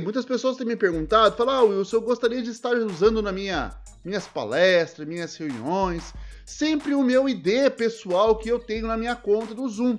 muitas pessoas têm me perguntado, falam, ah, Wilson, eu gostaria de estar usando na minha minhas palestras, minhas reuniões, sempre o meu ID pessoal que eu tenho na minha conta do Zoom.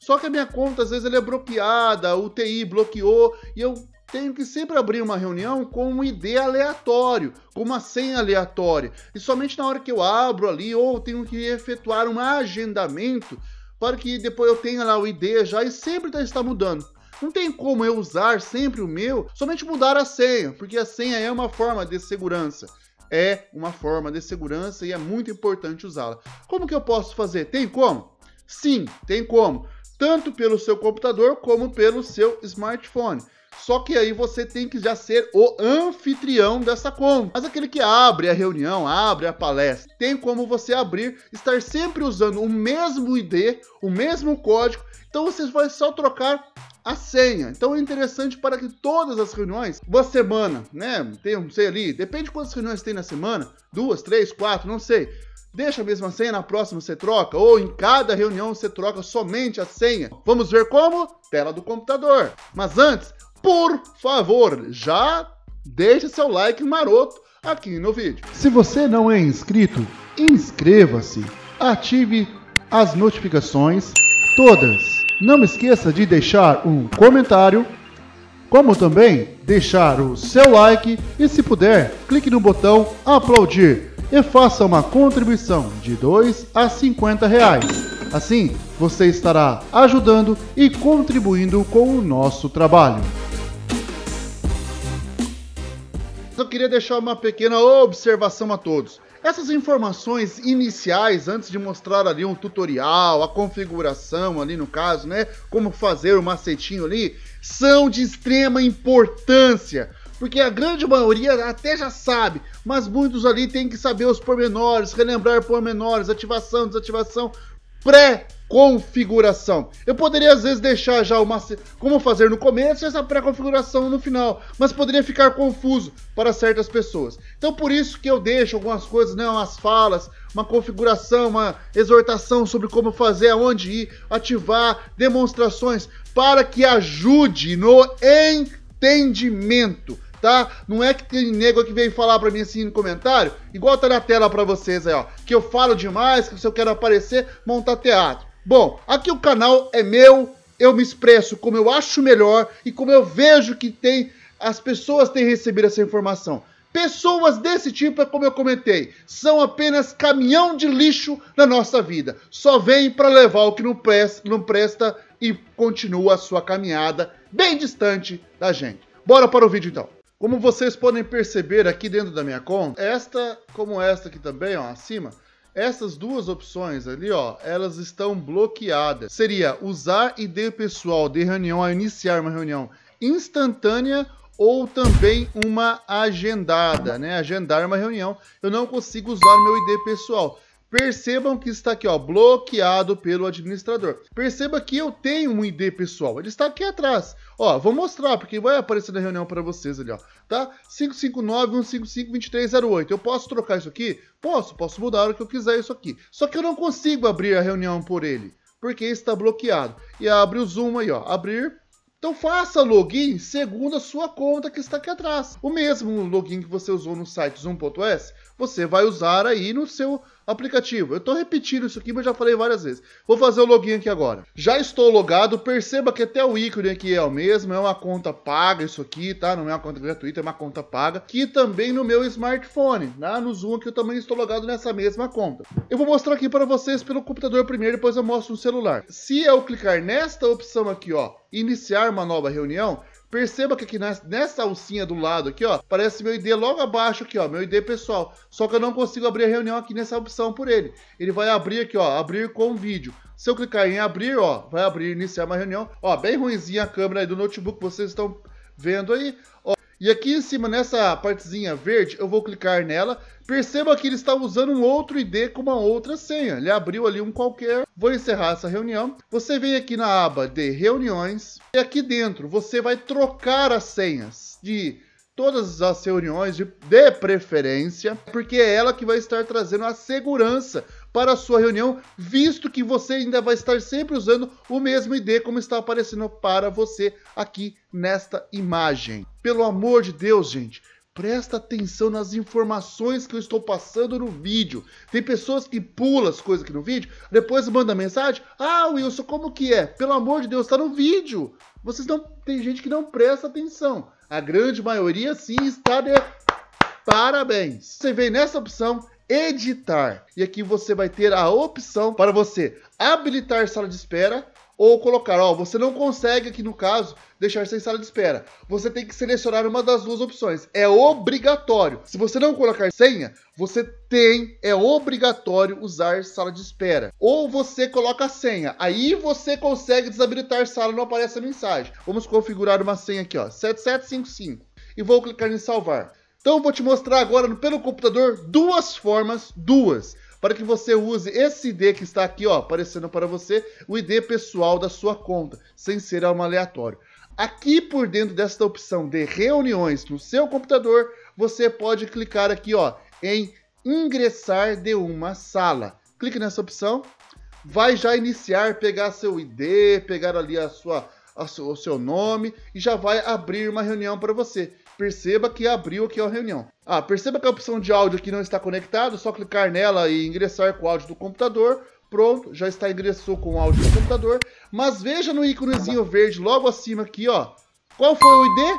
Só que a minha conta às vezes ela é bloqueada, o TI bloqueou e eu tenho que sempre abrir uma reunião com um ID aleatório, com uma senha aleatória. E somente na hora que eu abro ali ou tenho que efetuar um agendamento para que depois eu tenha lá o ID já e sempre tá, está mudando. Não tem como eu usar sempre o meu, somente mudar a senha, porque a senha é uma forma de segurança. É uma forma de segurança e é muito importante usá-la. Como que eu posso fazer? Tem como? Sim, tem como. Tanto pelo seu computador como pelo seu smartphone. Só que aí você tem que já ser o anfitrião dessa conta. Mas aquele que abre a reunião, abre a palestra, tem como você abrir, estar sempre usando o mesmo ID, o mesmo código. Então você vai só trocar a senha. Então é interessante para que todas as reuniões, uma semana, né? Tem, não sei ali, depende de quantas reuniões tem na semana, duas, três, quatro, não sei. Deixa a mesma senha, na próxima você troca, ou em cada reunião você troca somente a senha. Vamos ver como? Tela do computador. Mas antes, por favor, já deixe seu like maroto aqui no vídeo. Se você não é inscrito, inscreva-se, ative as notificações todas. Não esqueça de deixar um comentário, como também deixar o seu like e se puder, clique no botão aplaudir e faça uma contribuição de 2 a 50 reais. Assim, você estará ajudando e contribuindo com o nosso trabalho. Eu queria deixar uma pequena observação a todos. Essas informações iniciais, antes de mostrar ali um tutorial, a configuração ali no caso, né, como fazer o macetinho ali, são de extrema importância, porque a grande maioria até já sabe, mas muitos ali têm que saber os pormenores, relembrar pormenores, ativação, desativação, pré configuração. Eu poderia às vezes deixar já uma como fazer no começo e essa pré-configuração no final, mas poderia ficar confuso para certas pessoas. Então por isso que eu deixo algumas coisas, né umas falas, uma configuração, uma exortação sobre como fazer, aonde ir, ativar, demonstrações para que ajude no entendimento. Tá? Não é que tem nego que vem falar pra mim assim no comentário, igual tá na tela pra vocês aí, ó, que eu falo demais, que se eu quero aparecer, montar teatro. Bom, aqui o canal é meu, eu me expresso como eu acho melhor e como eu vejo que tem as pessoas têm recebido essa informação. Pessoas desse tipo, é como eu comentei, são apenas caminhão de lixo na nossa vida. Só vem para levar o que não presta, não presta e continua a sua caminhada bem distante da gente. Bora para o vídeo então. Como vocês podem perceber aqui dentro da minha conta, esta como esta aqui também, ó, acima, essas duas opções ali, ó, elas estão bloqueadas. Seria usar ID pessoal de reunião a iniciar uma reunião instantânea ou também uma agendada, né? Agendar uma reunião. Eu não consigo usar meu ID pessoal. Percebam que está aqui, ó, bloqueado pelo administrador. Perceba que eu tenho um ID pessoal, ele está aqui atrás. Ó, vou mostrar, porque vai aparecer na reunião para vocês ali, ó, tá? 559-155-2308. Eu posso trocar isso aqui? Posso, posso mudar o que eu quiser isso aqui. Só que eu não consigo abrir a reunião por ele, porque está bloqueado. E abre o Zoom aí, ó, abrir... Então faça login segundo a sua conta que está aqui atrás. O mesmo login que você usou no site zoom.s, você vai usar aí no seu aplicativo. Eu estou repetindo isso aqui, mas já falei várias vezes. Vou fazer o login aqui agora. Já estou logado, perceba que até o ícone aqui é o mesmo, é uma conta paga isso aqui, tá? Não é uma conta gratuita, é uma conta paga, que também no meu smartphone, né? no Zoom que eu também estou logado nessa mesma conta. Eu vou mostrar aqui para vocês pelo computador primeiro, depois eu mostro no celular. Se eu clicar nesta opção aqui, ó, iniciar uma nova reunião, Perceba que aqui nessa alcinha do lado aqui, ó, parece meu ID logo abaixo aqui, ó, meu ID pessoal. Só que eu não consigo abrir a reunião aqui nessa opção por ele. Ele vai abrir aqui, ó, abrir com vídeo. Se eu clicar em abrir, ó, vai abrir, iniciar uma reunião. Ó, bem ruimzinha a câmera aí do notebook, vocês estão vendo aí. Ó, e aqui em cima, nessa partezinha verde, eu vou clicar nela. Perceba que ele está usando um outro ID com uma outra senha. Ele abriu ali um qualquer. Vou encerrar essa reunião. Você vem aqui na aba de reuniões. E aqui dentro, você vai trocar as senhas de todas as reuniões de, de preferência, porque é ela que vai estar trazendo a segurança para a sua reunião, visto que você ainda vai estar sempre usando o mesmo ID como está aparecendo para você aqui nesta imagem. Pelo amor de Deus, gente, Presta atenção nas informações que eu estou passando no vídeo. Tem pessoas que pulam as coisas aqui no vídeo, depois manda mensagem: "Ah, Wilson, como que é? Pelo amor de Deus, está no vídeo". Vocês não tem gente que não presta atenção. A grande maioria sim está de parabéns. Você vem nessa opção editar. E aqui você vai ter a opção para você habilitar sala de espera ou colocar, ó, você não consegue aqui no caso deixar sem sala de espera. Você tem que selecionar uma das duas opções. É obrigatório. Se você não colocar senha, você tem, é obrigatório usar sala de espera. Ou você coloca a senha. Aí você consegue desabilitar sala, não aparece a mensagem. Vamos configurar uma senha aqui, ó, 7755 e vou clicar em salvar. Então eu vou te mostrar agora pelo computador duas formas, duas, para que você use esse ID que está aqui, ó, aparecendo para você, o ID pessoal da sua conta, sem ser algo aleatório. Aqui por dentro desta opção de reuniões no seu computador, você pode clicar aqui, ó, em ingressar de uma sala. Clique nessa opção, vai já iniciar, pegar seu ID, pegar ali a sua, a o seu nome e já vai abrir uma reunião para você. Perceba que abriu aqui a reunião. Ah, perceba que a opção de áudio aqui não está conectado, só clicar nela e ingressar com o áudio do computador. Pronto, já está ingressou com o áudio do computador. Mas veja no íconezinho verde logo acima aqui, ó. Qual foi o ID?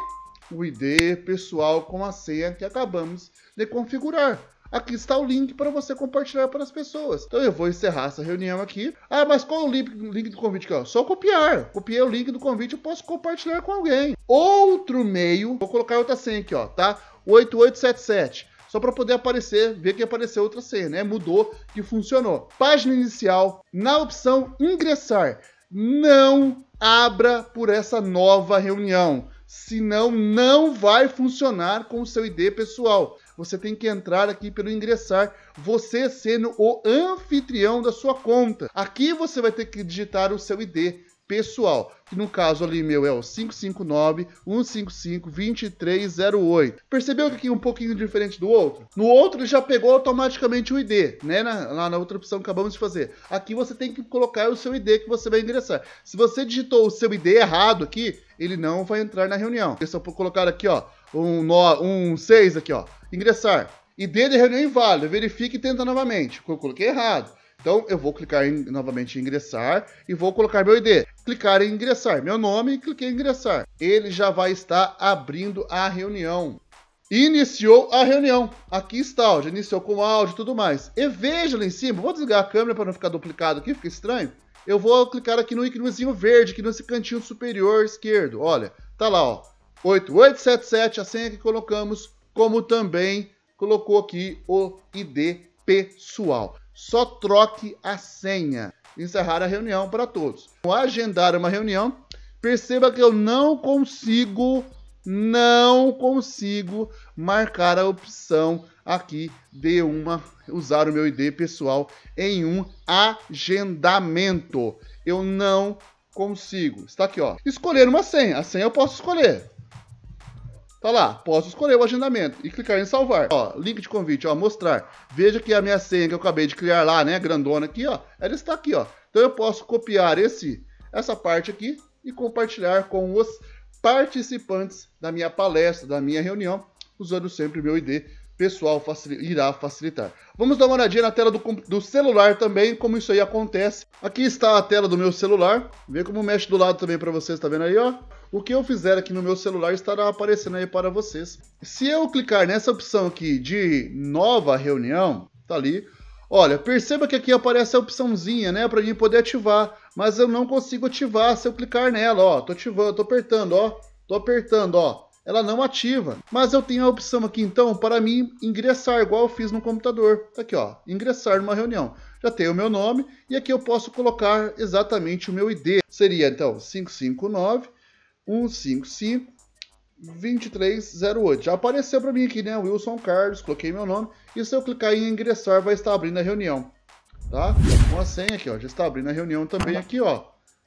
O ID pessoal com a senha que acabamos de configurar. Aqui está o link para você compartilhar para as pessoas. Então eu vou encerrar essa reunião aqui. Ah, mas qual o link, link do convite? Aqui, Só copiar. Copiei o link do convite, eu posso compartilhar com alguém. Outro meio, vou colocar outra senha aqui, ó, tá? 8877 só para poder aparecer, ver que apareceu outra senha, né? Mudou, que funcionou. Página inicial, na opção ingressar, não abra por essa nova reunião, senão não vai funcionar com o seu ID pessoal você tem que entrar aqui pelo ingressar, você sendo o anfitrião da sua conta. Aqui você vai ter que digitar o seu ID pessoal, que no caso ali meu é o 559-155-2308. Percebeu que aqui é um pouquinho diferente do outro? No outro ele já pegou automaticamente o ID, né? Na, lá na outra opção que acabamos de fazer. Aqui você tem que colocar o seu ID que você vai ingressar. Se você digitou o seu ID errado aqui, ele não vai entrar na reunião. Eu só vou colocar aqui, ó, um, no, um 6 aqui, ó. Ingressar. ID de reunião inválida. Verifique e tenta novamente. Eu coloquei errado. Então, eu vou clicar em, novamente em ingressar e vou colocar meu ID. Clicar em ingressar. Meu nome e cliquei em ingressar. Ele já vai estar abrindo a reunião. Iniciou a reunião. Aqui está, ó, já iniciou com áudio e tudo mais. E veja lá em cima, vou desligar a câmera para não ficar duplicado aqui, fica estranho. Eu vou clicar aqui no íconezinho verde, aqui nesse cantinho superior esquerdo. Olha, tá lá, ó 8877, a senha que colocamos, como também colocou aqui o ID pessoal. Só troque a senha. Encerrar a reunião para todos. agendar uma reunião, perceba que eu não consigo, não consigo marcar a opção aqui de uma usar o meu ID pessoal em um agendamento. Eu não consigo. Está aqui, ó. Escolher uma senha. A senha eu posso escolher. Olha tá lá, posso escolher o agendamento e clicar em salvar. Ó, link de convite, ó, mostrar. Veja que a minha senha que eu acabei de criar lá, né, grandona aqui, ó, ela está aqui, ó. Então eu posso copiar esse, essa parte aqui e compartilhar com os participantes da minha palestra, da minha reunião, usando sempre o meu ID pessoal facil... irá facilitar. Vamos dar uma olhadinha na tela do, do, celular também, como isso aí acontece. Aqui está a tela do meu celular. Vê como mexe do lado também para vocês, tá vendo aí, ó? o que eu fizer aqui no meu celular estará aparecendo aí para vocês. Se eu clicar nessa opção aqui de nova reunião, tá ali. Olha, perceba que aqui aparece a opçãozinha, né, para mim poder ativar, mas eu não consigo ativar se eu clicar nela, ó. Tô ativando, tô apertando, ó. Tô apertando, ó ela não ativa. Mas eu tenho a opção aqui então para mim ingressar, igual eu fiz no computador. Tá aqui ó, ingressar numa reunião. Já tem o meu nome e aqui eu posso colocar exatamente o meu ID. Seria então 559 155 2308. Já apareceu para mim aqui, né? Wilson Carlos, coloquei meu nome. E se eu clicar em ingressar, vai estar abrindo a reunião, tá? Com a senha aqui, ó. Já está abrindo a reunião também aqui, ó.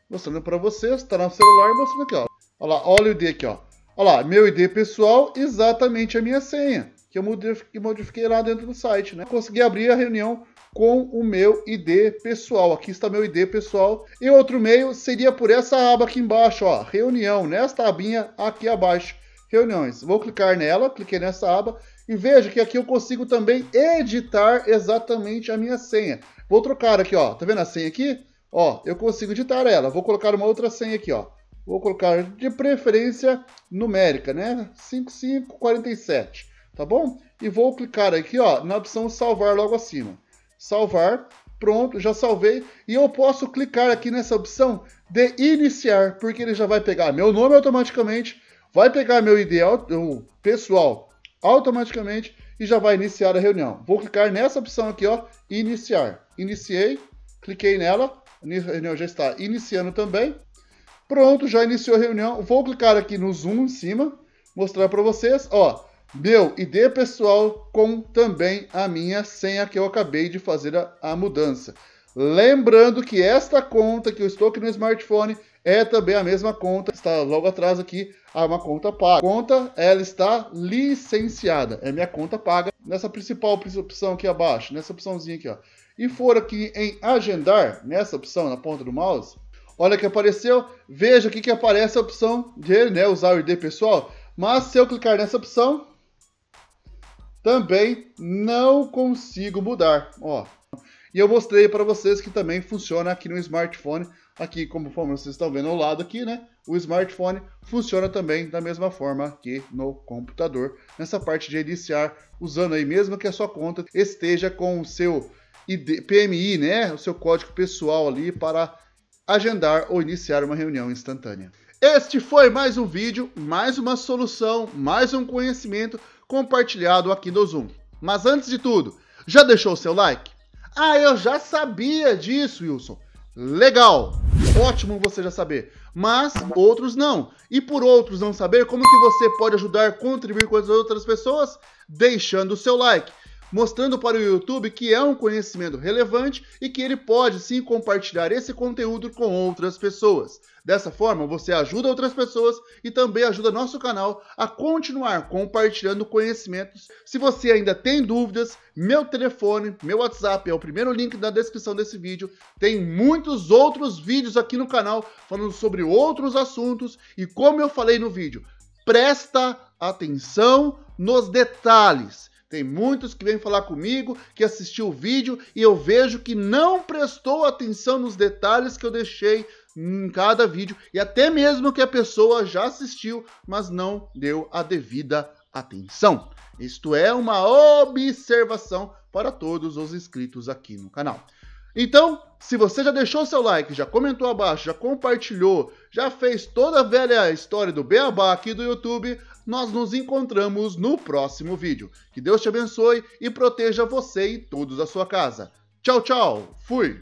Mostrando para vocês, tá no celular, mostrando aqui, ó. Olha lá, olha o ID aqui, ó. Olha lá, meu ID pessoal, exatamente a minha senha que eu modifiquei lá dentro do site, né? Consegui abrir a reunião com o meu ID pessoal. Aqui está meu ID pessoal. E outro meio seria por essa aba aqui embaixo, ó, reunião, nesta abinha aqui abaixo, reuniões. Vou clicar nela, cliquei nessa aba e veja que aqui eu consigo também editar exatamente a minha senha. Vou trocar aqui, ó, tá vendo a senha aqui? Ó, eu consigo editar ela. Vou colocar uma outra senha aqui, ó. Vou colocar de preferência numérica, né? 5547 tá bom? E vou clicar aqui, ó, na opção salvar logo acima. Salvar, pronto, já salvei. E eu posso clicar aqui nessa opção de iniciar, porque ele já vai pegar meu nome automaticamente, vai pegar meu ID pessoal automaticamente e já vai iniciar a reunião. Vou clicar nessa opção aqui, ó, iniciar. Iniciei, cliquei nela, a reunião já está iniciando também. Pronto, já iniciou a reunião. Vou clicar aqui no zoom em cima, mostrar para vocês, ó. Meu, e pessoal com também a minha senha que eu acabei de fazer a, a mudança. Lembrando que esta conta que eu estou aqui no smartphone é também a mesma conta, está logo atrás aqui, a uma conta paga. conta, ela está licenciada, é minha conta paga, nessa principal opção aqui abaixo, nessa opçãozinha aqui, ó. E for aqui em agendar, nessa opção na ponta do mouse, olha que apareceu, veja aqui que aparece a opção de né, usar o ID pessoal, mas se eu clicar nessa opção, também não consigo mudar, ó. E eu mostrei para vocês que também funciona aqui no smartphone, aqui como vocês estão vendo ao lado aqui, né? O smartphone funciona também da mesma forma que no computador, nessa parte de iniciar, usando aí mesmo que a sua conta esteja com o seu ID, PMI, né? O seu código pessoal ali para agendar ou iniciar uma reunião instantânea. Este foi mais um vídeo, mais uma solução, mais um conhecimento compartilhado aqui no Zoom. Mas antes de tudo, já deixou o seu like? Ah, eu já sabia disso, Wilson. Legal! Ótimo você já saber, mas outros não. E por outros não saber, como que você pode ajudar a contribuir com as outras pessoas? Deixando o seu like mostrando para o YouTube que é um conhecimento relevante e que ele pode sim compartilhar esse conteúdo com outras pessoas. Dessa forma, você ajuda outras pessoas e também ajuda nosso canal a continuar compartilhando conhecimentos. Se você ainda tem dúvidas, meu telefone, meu WhatsApp é o primeiro link na descrição desse vídeo. Tem muitos outros vídeos aqui no canal falando sobre outros assuntos e como eu falei no vídeo, presta atenção nos detalhes. Tem muitos que vêm falar comigo, que assistiu o vídeo e eu vejo que não prestou atenção nos detalhes que eu deixei em cada vídeo e até mesmo que a pessoa já assistiu, mas não deu a devida atenção. Isto é uma observação para todos os inscritos aqui no canal. Então, se você já deixou seu like, já comentou abaixo, já compartilhou, já fez toda a velha história do Beabá aqui do YouTube, nós nos encontramos no próximo vídeo. Que Deus te abençoe e proteja você e todos da sua casa. Tchau, tchau. Fui.